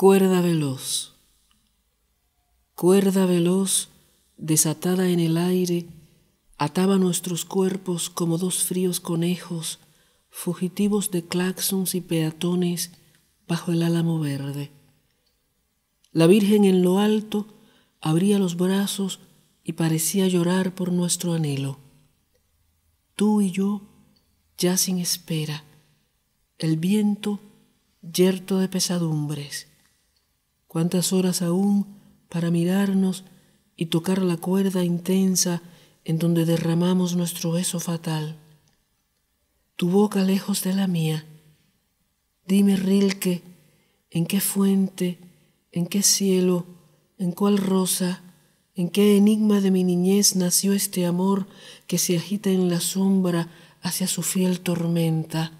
Cuerda veloz, cuerda veloz desatada en el aire, ataba nuestros cuerpos como dos fríos conejos, fugitivos de claxons y peatones bajo el álamo verde. La Virgen en lo alto abría los brazos y parecía llorar por nuestro anhelo. Tú y yo, ya sin espera, el viento yerto de pesadumbres cuántas horas aún para mirarnos y tocar la cuerda intensa en donde derramamos nuestro beso fatal. Tu boca lejos de la mía. Dime, Rilke, en qué fuente, en qué cielo, en cuál rosa, en qué enigma de mi niñez nació este amor que se agita en la sombra hacia su fiel tormenta.